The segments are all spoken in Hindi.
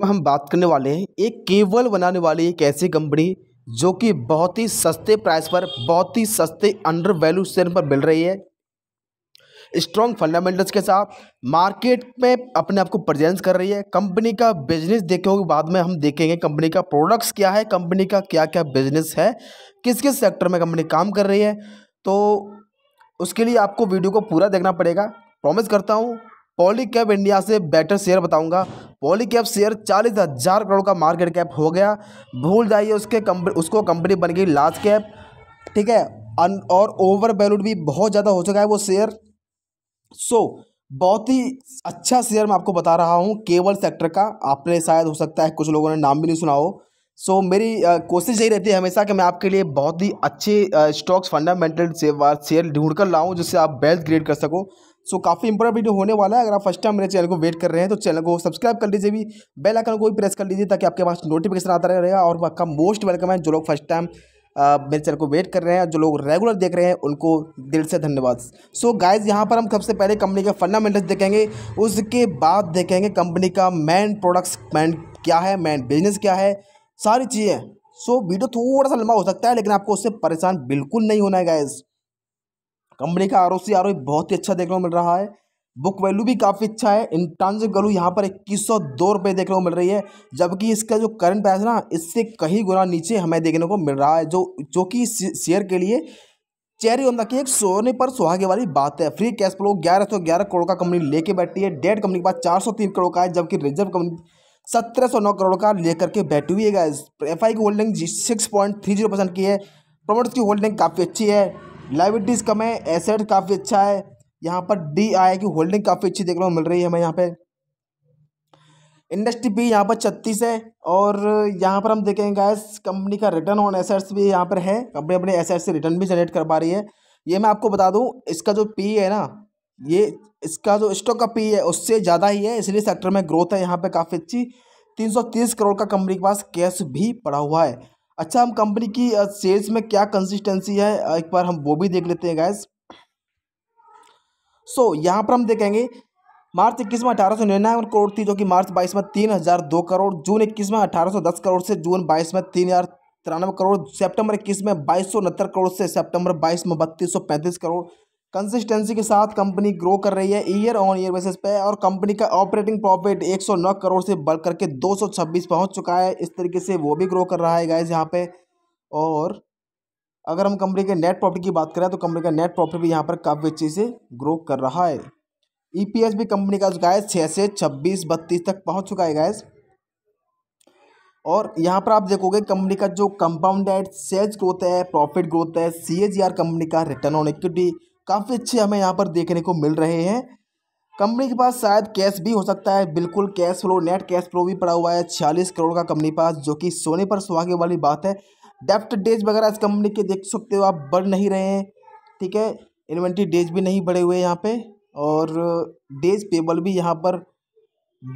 में हम बात करने वाले हैं एक केबल बनाने वाली एक ऐसी कंपनी जो कि बहुत ही सस्ते प्राइस पर बहुत ही सस्ते अंडर वैल्यू शेयर पर मिल रही है स्ट्रॉन्ग फंडामेंटल्स के साथ मार्केट में अपने आप को प्रजेंस कर रही है कंपनी का बिजनेस देखोगे बाद में हम देखेंगे कंपनी का प्रोडक्ट्स क्या है कंपनी का क्या क्या बिजनेस है किस किस सेक्टर में कंपनी काम कर रही है तो उसके लिए आपको वीडियो को पूरा देखना पड़ेगा प्रॉमिस करता हूँ पॉलीकैप इंडिया से बेटर शेयर बताऊंगा पॉलीकैप शेयर चालीस हज़ार करोड़ का मार्केट कैप हो गया भूल जाइए उसके कंप उसको कंपनी बन गई लार्ज कैप ठीक है और ओवर वैल्यूड भी बहुत ज़्यादा हो चुका है वो शेयर सो so, बहुत ही अच्छा शेयर मैं आपको बता रहा हूँ केवल सेक्टर का आपने शायद हो सकता है कुछ लोगों ने नाम भी नहीं सुना हो सो so, मेरी कोशिश यही रहती है हमेशा कि मैं आपके लिए बहुत ही अच्छे स्टॉक्स फंडामेंटल शेयर ढूंढ कर लाऊँ जिससे आप वेल्थ क्रिएट कर सको सो so, काफ़ी इंपॉर्टेंट वीडियो होने वाला है अगर आप फर्स्ट टाइम मेरे चैनल को वेट कर रहे हैं तो चैनल को सब्सक्राइब कर लीजिए भी बेल आइकन को भी प्रेस कर लीजिए ताकि आपके पास नोटिफिकेशन आता रहेगा और आपका मोस्ट वेलकम है जो लोग फर्स्ट टाइम मेरे चैनल को वेट कर रहे हैं जो लोग रेगुलर देख रहे हैं उनको दिल से धन्यवाद सो so, गाइज यहाँ पर हम सबसे पहले कंपनी के फंडामेंटल्स देखेंगे उसके बाद देखेंगे कंपनी का मैन प्रोडक्ट्स मैन क्या है मैन बिजनेस क्या है सारी चीज़ें सो so, वीडियो थोड़ा सा लंबा हो सकता है लेकिन आपको उससे परेशान बिल्कुल नहीं होना है गाइज़ कंपनी का R O C R O बहुत ही अच्छा देखने को मिल रहा है बुक वैल्यू भी काफ़ी अच्छा है इंटांजिक वैल्यू यहाँ पर इक्कीस सौ दो रुपये देखने को मिल रही है जबकि इसका जो करंट प्राइस ना इससे कहीं गुना नीचे हमें देखने को मिल रहा है जो जो कि शेयर के लिए चेरी ओमदा की एक सोने पर सुहागे वाली बात है फ्री कैश फ्लो ग्यारह सौ ग्यारह करोड़ का कंपनी लेके बैठी है डेड कंपनी के पास चार सौ तीन करोड़ का है जबकि रिजर्व कंपनी सत्रह सौ नौ करोड़ का लेकर के बैठी हुई है एफ आई की holding six point three zero percent की है प्रोमोट्स की होल्डिंग काफ़ी अच्छी है लाइबिलिटीज़ कम है एसेट काफ़ी अच्छा है यहाँ पर डी आई की होल्डिंग काफ़ी अच्छी देखने को मिल रही है हमें यहाँ पे इंडस्ट्री भी यहाँ पर छत्तीस है और यहाँ पर हम देखेंगे गैस कंपनी का रिटर्न ऑन एसेट्स भी यहाँ पर है कंपनी अपने एसेट्स से रिटर्न भी जनरेट कर पा रही है ये मैं आपको बता दूँ इसका जो पी है ना ये इसका जो स्टॉक का पी है उससे ज़्यादा ही है इसलिए सेक्टर में ग्रोथ है यहाँ पर काफ़ी अच्छी तीन सौ तीस करोड़ का कंपनी के पास कैश भी पड़ा हुआ है अच्छा हम कंपनी की सेल्स में क्या कंसिस्टेंसी है एक बार हम वो भी देख लेते हैं गैस सो so, यहाँ पर हम देखेंगे मार्च इक्कीस में अठारह सौ निन्यानवे करोड़ थी जो कि मार्च बाईस में तीन हज़ार दो करोड़ जून इक्कीस में अठारह सौ दस करोड़ से जून बाईस में तीन हज़ार तिरानवे करोड़ सेप्टेम्बर इक्कीस में बाईस सौ उनहत्तर करोड़ से सेप्टेम्बर बाईस में बत्तीस सौ पैंतीस करोड़ कंसिस्टेंसी के साथ कंपनी ग्रो कर रही है ईयर ऑन ईयर बेसिस पे और कंपनी का ऑपरेटिंग प्रॉफिट 109 करोड़ से बढ़ करके 226 पहुंच चुका है इस तरीके से वो भी ग्रो कर रहा है गाइज यहाँ पे और अगर हम कंपनी के नेट प्रॉफिट की बात करें तो कंपनी का नेट प्रॉफिट भी यहाँ पर काफ़ी अच्छे से ग्रो कर रहा है ई e भी कंपनी का गाइज छः से छब्बीस बत्तीस तक पहुँच चुका है गाइज और यहाँ पर आप देखोगे कंपनी का जो कंपाउंडेड सेल्स ग्रोथ है प्रॉफिट ग्रोथ है सी कंपनी का रिटर्न ऑन इक्विटी काफ़ी अच्छे हमें यहाँ पर देखने को मिल रहे हैं कंपनी के पास शायद कैश भी हो सकता है बिल्कुल cash flow net cash flow भी पड़ा हुआ है छियालीस करोड़ का कंपनी पास जो कि सोने पर सुहागे वाली बात है डेफ्ट डेज वगैरह इस कंपनी के देख सकते हो आप बढ़ नहीं रहे हैं ठीक है इन्वेंट्री डेज भी नहीं बढ़े हुए यहाँ पे और डेज पेबल भी यहाँ पर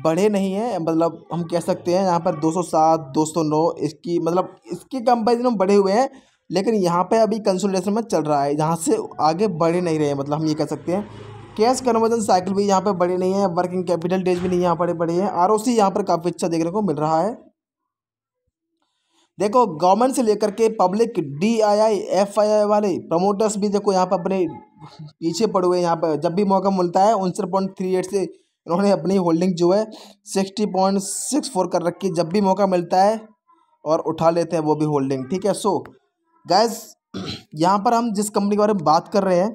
बढ़े नहीं हैं मतलब हम कह सकते हैं यहाँ पर दो सौ इसकी मतलब इसके कंपेरिजन में बढ़े हुए हैं लेकिन यहाँ पे अभी कंसोलिडेशन में चल रहा है यहाँ से आगे बढ़े नहीं रहे मतलब हम ये कह सकते हैं कैश कन्वर्जन साइकिल भी यहाँ पर बड़े नहीं है वर्किंग कैपिटल डेज भी नहीं यहाँ पर बड़े हैं आर ओ सी यहाँ पर काफ़ी अच्छा देखने को मिल रहा है देखो गवर्नमेंट से लेकर के public D I I F I I वाले प्रमोटर्स भी देखो यहाँ पर अपने पीछे पड़े हुए हैं यहाँ पर जब भी मौका मिलता है उनसठ पॉइंट थ्री एट से इन्होंने अपनी होल्डिंग जो है सिक्सटी पॉइंट सिक्स फोर कर रखी जब भी मौका मिलता है और उठा लेते हैं वो भी होल्डिंग ठीक है सो गैस यहाँ पर हम जिस कंपनी के बारे में बात कर रहे हैं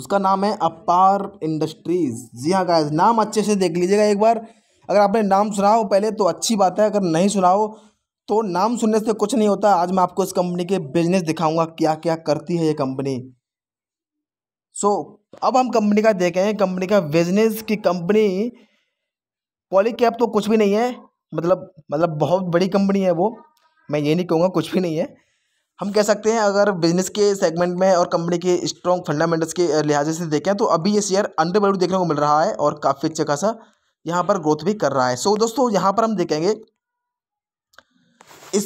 उसका नाम है अपार इंडस्ट्रीज़ जी हाँ गैस नाम अच्छे से देख लीजिएगा एक बार अगर आपने नाम सुना हो पहले तो अच्छी बात है अगर नहीं सुना हो तो नाम सुनने से कुछ नहीं होता आज मैं आपको इस कंपनी के बिजनेस दिखाऊंगा क्या क्या करती है ये कंपनी सो so, अब हम कंपनी का देखें कंपनी का बिजनेस की कंपनी पॉलीकैप तो कुछ भी नहीं है मतलब मतलब बहुत बड़ी कंपनी है वो मैं ये नहीं कहूँगा कुछ भी नहीं है हम कह सकते हैं अगर बिजनेस के सेगमेंट में और कंपनी के स्ट्रॉन्ग फंडामेंटल्स के लिहाजे से देखें तो अभी ये शेयर अंडर वैल्यू देखने को मिल रहा है और काफ़ी अच्छा खासा यहाँ पर ग्रोथ भी कर रहा है सो so, दोस्तों यहाँ पर हम देखेंगे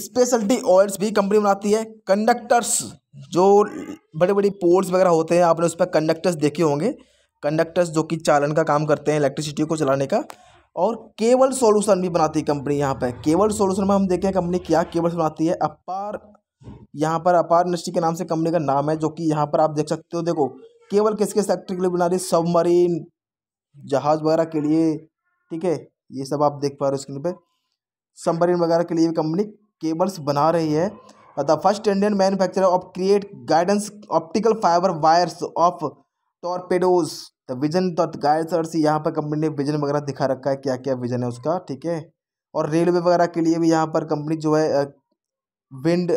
स्पेशलिटी ऑयल्स भी कंपनी बनाती है कंडक्टर्स जो बड़े बड़े पोर्ट्स वगैरह होते हैं आपने उस पर कंडक्टर्स देखे होंगे कंडक्टर्स जो कि चालन का काम करते हैं इलेक्ट्रिसिटी को चलाने का और केबल सॉल्यूशन भी बनाती है कंपनी यहाँ पर केबल सॉल्यूशन में हम देखें कंपनी क्या केबल्स बनाती है अपार यहाँ पर अपार इंडस्ट्री के नाम से कंपनी का नाम है जो कि यहाँ पर आप देख सकते हो देखो केवल किसके सेक्टर के लिए बना रही सबमरीन जहाज़ वगैरह के लिए ठीक है ये सब आप देख पा रहे हो स्क्रीन पर सबमरीन वगैरह के लिए कंपनी केबल्स बना रही है the first Indian manufacturer of create guidance optical fibre wires of torpedoes the vision the guides यहाँ पर कंपनी ने विजन वगैरह दिखा रखा है क्या क्या विजन है उसका ठीक है और रेलवे वगैरह के लिए भी यहाँ पर कंपनी जो है विंड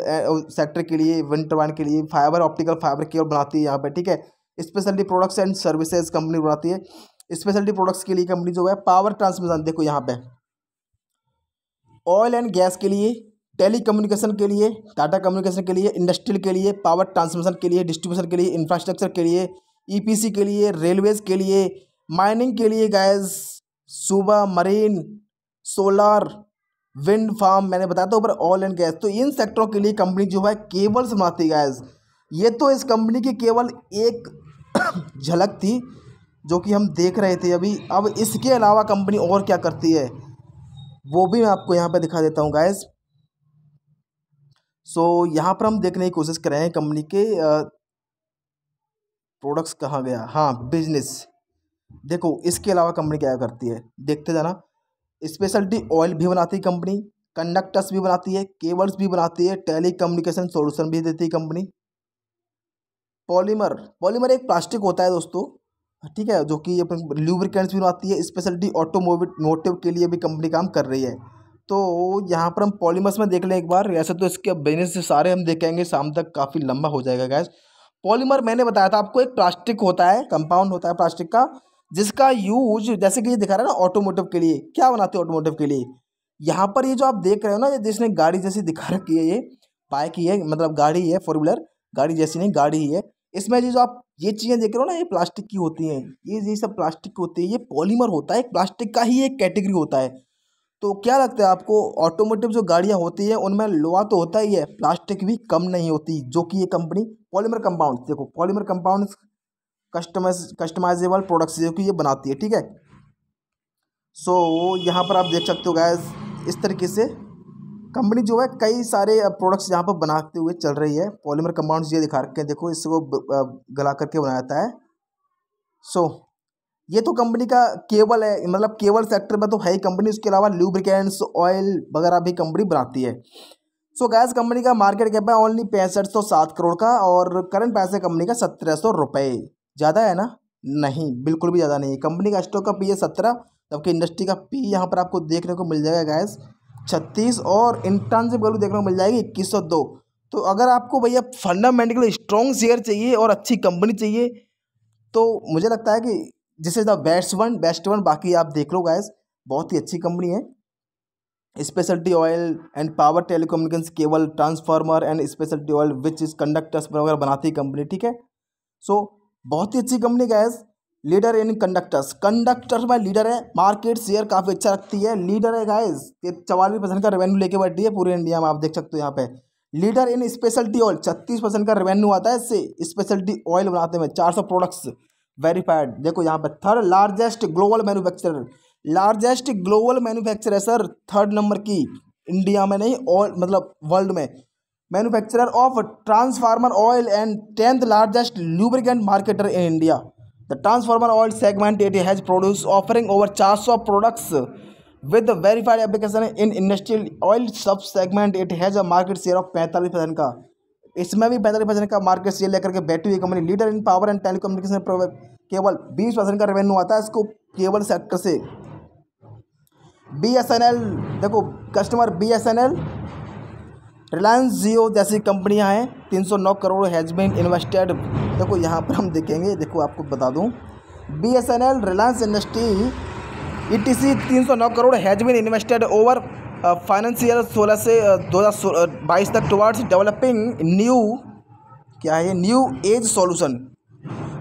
सेक्टर के लिए विंड टर्बाइन के लिए फाइबर ऑप्टिकल फाइबर केबल बनाती है यहाँ पर ठीक है speciality products and services company बनाती है स्पेशलिटी प्रोडक्ट्स के लिए कंपनी जो है पावर ट्रांसमिशन देखो यहाँ पे ऑयल एंड गैस के लिए टेली कम्युनिकेशन के लिए टाटा कम्युनिकेशन के लिए इंडस्ट्रियल के लिए पावर ट्रांसमिशन के लिए डिस्ट्रीब्यूशन के लिए इंफ्रास्ट्रक्चर के लिए ईपीसी के लिए रेलवेज के लिए माइनिंग के लिए गैस सुबह मरीन सोलार विंड फार्म मैंने बताया था ऊपर ऑयल एंड गैस तो इन सेक्टरों के लिए कंपनी जो है केबल्स बनाती गैस ये तो इस कंपनी की केवल एक झलक थी जो कि हम देख रहे थे अभी अब इसके अलावा कंपनी और क्या करती है वो भी मैं आपको यहाँ पर दिखा देता हूँ गैस सो so, यहाँ पर हम देखने की कोशिश कर रहे हैं कंपनी के प्रोडक्ट्स कहाँ गया हाँ बिजनेस देखो इसके अलावा कंपनी क्या करती है देखते जाना स्पेशलिटी ऑयल भी बनाती है कंपनी कंडक्टर्स भी बनाती है केबल्स भी बनाती है टेली कम्युनिकेशन सोल्यूशन भी देती है कंपनी पॉलीमर पॉलीमर एक प्लास्टिक होता है दोस्तों ठीक है जो कि अपन ल्यूब्रिकेंट्स भी बनाती है स्पेशलिटी ऑटोमोबिल मोटिव के लिए भी कंपनी काम कर रही है तो यहाँ पर हम पॉलीमर्स में देख लें एक बार ऐसे तो इसके बिजनेस सारे हम देखेंगे शाम तक काफ़ी लंबा हो जाएगा गैस पॉलीमर मैंने बताया था आपको एक प्लास्टिक होता है कंपाउंड होता है प्लास्टिक का जिसका यूज जैसे कि ये दिखा रहा है ना ऑटोमोटिव के लिए क्या बनाते हैं ऑटोमोटिव के लिए यहाँ पर ये जो आप देख रहे हो ना ये जिसने गाड़ी जैसी दिखा रखी है ये बाइक ही है मतलब गाड़ी ही है फोर व्हीलर गाड़ी जैसी नहीं गाड़ी ही है इसमें जो आप ये चीज़ें देख रहे हो ना ये प्लास्टिक की होती हैं ये ये सब प्लास्टिक की होती है ये पॉलीमर होता है प्लास्टिक का ही एक कैटेगरी होता है तो क्या लगता है आपको ऑटोमोटिव जो गाड़ियाँ होती हैं उनमें लोहा तो होता ही है प्लास्टिक भी कम नहीं होती जो कि ये कंपनी पॉलीमर कंपाउंड देखो polymer compound customise customisable products जो कि ये बनाती है ठीक है सो so, यहाँ पर आप देख सकते हो गैस इस तरीके से कंपनी जो है कई सारे प्रोडक्ट्स यहाँ पर बनाते हुए चल रही है पॉलीमर कंपाउंड्स ये दिखा रखे हैं देखो इसको गला करके बनाया जाता है सो so, ये तो कंपनी का केबल है मतलब केबल सेक्टर में तो है ही कंपनी उसके अलावा ल्यूब्रिकेंट्स ऑयल वगैरह भी कंपनी बनाती है सो so, गैस कंपनी का मार्केट कैप है ओनली पैंसठ सौ सात करोड़ का और करंट पैसे कंपनी का सत्रह सौ रुपये ज़्यादा है ना नहीं बिल्कुल भी ज़्यादा नहीं है कंपनी का स्टॉक का पी है सत्रह जबकि इंडस्ट्री का पी यहाँ पर आपको देखने को मिल जाएगा गैस छत्तीस और इंटर्नशिप वैल्यू देखने को मिल जाएगी इक्कीस सौ दो तो अगर आपको भैया फंडामेंटल स्ट्रॉन्ग शेयर चाहिए और अच्छी कंपनी चाहिए तो मुझे लगता है कि जिस is the best one best one बाकी आप देख लो गैस बहुत ही अच्छी कंपनी है speciality oil and power telecommunication cable transformer and speciality oil which is conductors वगैरह बनाती कंपनी ठीक है सो so, बहुत ही अच्छी कंपनी गैस लीडर इन कंडक्टर्स कंडक्टर में लीडर है मार्केट शेयर काफ़ी अच्छा रखती है लीडर है ये चवालीस परसेंट का रेवेन्यू लेके बैठ रही है पूरे इंडिया में आप देख सकते हो यहाँ पे लीडर इन स्पेशलिटी ऑयल छत्तीस परसेंट का रेवेन्यू आता है इससे स्पेशलिटी ऑयल बनाते हैं चार सौ प्रोडक्ट्स वेरीफाइड देखो यहाँ पे third largest global manufacture largest global manufacture है सर थर्ड नंबर की इंडिया में नहीं और मतलब वर्ल्ड में manufacturer of transformer oil and tenth largest lubricant marketer in India the transformer oil segment it has produce offering over चार सौ products with verified application in industrial oil sub segment it has a market share of पैंतालीस परसेंट का इसमें भी पैंतालीस परसेंट का मार्केट शेयर लेकर के बैठी हुई company leader in power and telecommunication केवल बीस परसेंट का रेवेन्यू आता है इसको केबल सेक्टर से बी एस एन एल देखो customer B S N L Reliance Jio जैसी कंपनियां हैं 309 करोड़ हैज़ बिन इन्वेस्टेड देखो यहाँ पर हम देखेंगे देखो आपको बता दूँ B S N L Reliance industry E T C तीन सौ नौ crore has been invested over financial सोलह से uh, दो हज़ार uh, बाईस तक टुवार्ड्स डेवलपिंग न्यू क्या है new age solution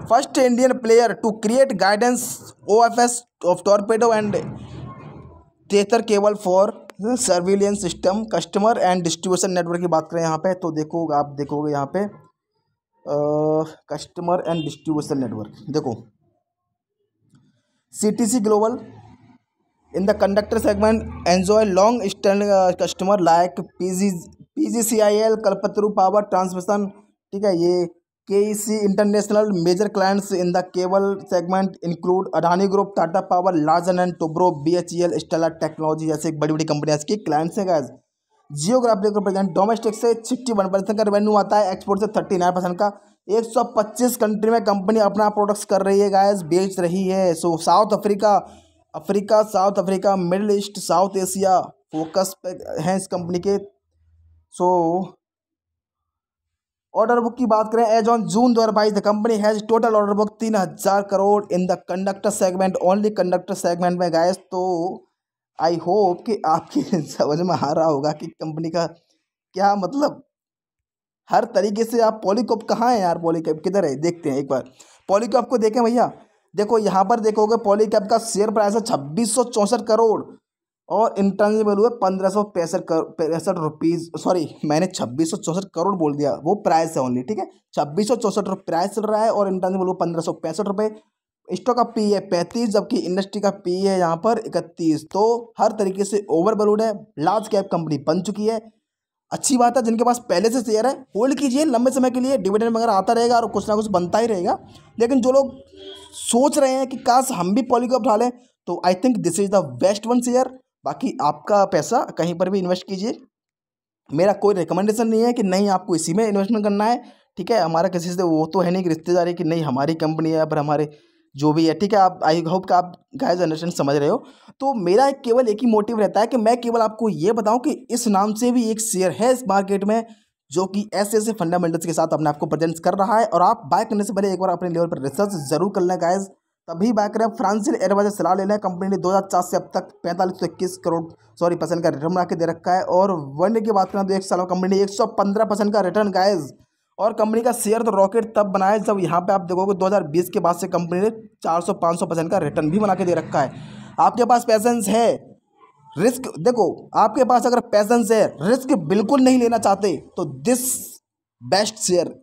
first Indian player to create guidance O F S of torpedo and tether cable for surveillance system customer and distribution network की बात करें यहाँ पे तो देखो आप देखोगे यहाँ पे कस्टमर एंड डिस्ट्रीब्यूशन नेटवर्क देखो सी global in the conductor segment enjoy long stand customer like P G P G C I L Kalpataru power transmission ठीक है ये clients in the cable segment include Adani group Tata power Group, and Power, B H E L Stellar technology जैसे बड़ी बड़ी कंपनियाँ इसकी क्लाइंट्स हैं गैस जियोग्राफिक रिप्रेजेंट डोमेस्टिक से सिक्सटी वन परसेंट का रेवेन्यू आता है एक्सपोर्ट से थर्टी नाइन परसेंट का एक सौ पच्चीस कंट्री में कंपनी अपना प्रोडक्ट्स कर रही है गैस बेच रही है so South Africa Africa South Africa Middle East South Asia focus पे हैं इस कंपनी के सो ऑर्डर बुक की बात करें एज ऑन जून दो हज़ार the company has total order book तीन हज़ार crore in the conductor segment only conductor segment में गए तो आई होप कि आपकी समझ में आ रहा होगा कि कंपनी का क्या मतलब हर तरीके से आप पॉलीकॉप कहाँ हैं यार पॉलीकॉप किधर है देखते हैं एक बार पॉलीकॉप को देखें भैया देखो यहाँ पर देखोगे पॉलीकैप का शेयर प्राइस है छब्बीस करोड़ और इंटरनेशनल वैल्यू है पंद्रह सौ पैंसठ पैंसठ रुपीज़ सॉरी मैंने छब्बीस सौ चौंसठ करोड़ बोल दिया वो प्राइस है ओनली ठीक है छब्बीस सौ चौंसठ प्राइस चल रहा है और इंटरनेशनल वैल्यू पंद्रह सौ पैंसठ रुपये स्टॉक का पी है पैंतीस जबकि इंडस्ट्री का पी है यहाँ पर इकतीस तो हर तरीके से ओवर बलूड है लार्ज कैप कंपनी बन चुकी है अच्छी बात है जिनके पास पहले से शेयर है होल्ड कीजिए लंबे समय के लिए डिविडेंड वगैरह आता रहेगा और कुछ ना कुछ बनता ही रहेगा लेकिन जो लोग सोच रहे हैं कि काश हम भी पॉली डालें उठा लें तो I think this is the best one share बाकी आपका पैसा कहीं पर भी इन्वेस्ट कीजिए मेरा कोई रिकमेंडेशन नहीं है कि नहीं आपको इसी में इन्वेस्टमेंट करना है ठीक है हमारा किसी से वो तो है नहीं कि रिश्तेदारी कि नहीं हमारी कंपनी है पर हमारे जो भी है ठीक है आप आई होप कि आप गाइस अंडरस्टैंड समझ रहे हो तो मेरा एक केवल एक ही मोटिव रहता है कि मैं केवल आपको ये बताऊं कि इस नाम से भी एक शेयर है इस मार्केट में जो कि ऐसे ऐसे फंडामेंटल्स के साथ अपने आपको प्रेजेंट कर रहा है और आप बाय करने से पहले एक बार अपने लेवल पर रिसर्च जरूर कर लें गाइज़ तभी बात करें फ्रांसिल एयरवेज सलाह ले लिया कंपनी ने 2004 से अब तक पैंतालीस सौ इक्कीस करोड़ सॉरी परसेंट का रिटर्न बना के दे रखा है और वन की बात करें तो एक साल कंपनी ने 115 परसेंट का रिटर्न गायज और कंपनी का शेयर तो रॉकेट तब बनाया जब यहाँ पे आप देखोगे 2020 के बाद से कंपनी ने 400-500 परसेंट का रिटर्न भी बना के दे रखा है आपके पास पैसेंस है रिस्क देखो आपके पास अगर पैसेंस है रिस्क बिल्कुल नहीं लेना चाहते तो this best share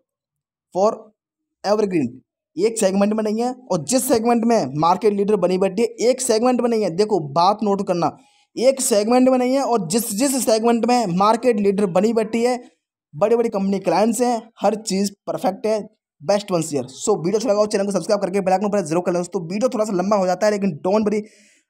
for evergreen एक सेगमेंट में नहीं है और जिस सेगमेंट में मार्केट लीडर बनी बैठी है एक सेगमेंट में नहीं है देखो बात नोट करना एक सेगमेंट में नहीं है और जिस जिस सेगमेंट में मार्केट लीडर बनी बैठी है बड़ी बड़ी कंपनी क्लाइंट्स हैं हर चीज़ परफेक्ट है best one share so video अच्छा चैनल को सब्सक्राइब करके बेलाइकन पर जरूर कर लो दोस्तों वीडियो थोड़ा सा लंबा हो जाता है लेकिन डोंट बरी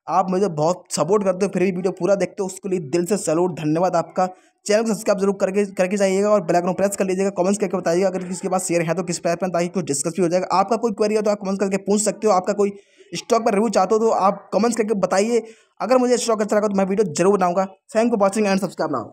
आप मुझे बहुत सपोर्ट करते हो फिर भी वीडियो पूरा देखते हो उसके लिए दिल से सलूट धन्यवाद आपका चैनल को सब्सक्राइब जरूर करके करके जाइएगा और बेल आइकन प्रेस कर लीजिएगा कमेंट्स करके बताइएगा अगर किसके पास शेयर है तो किस प्लेटफॉर्म ताकि कुछ डिस्कस भी हो जाएगा आपका कोई क्वेरी हो तो आप कमेंट्स करके पूछ सकते हो आपका कोई स्टॉक पर रिव्यू चाहते हो तो आप कमेंट्स करके बताइए अगर मुझे स्टॉक अच्छा लगा तो मैं वीडियो जरूर बनाऊंगा thank you watching and subscribe now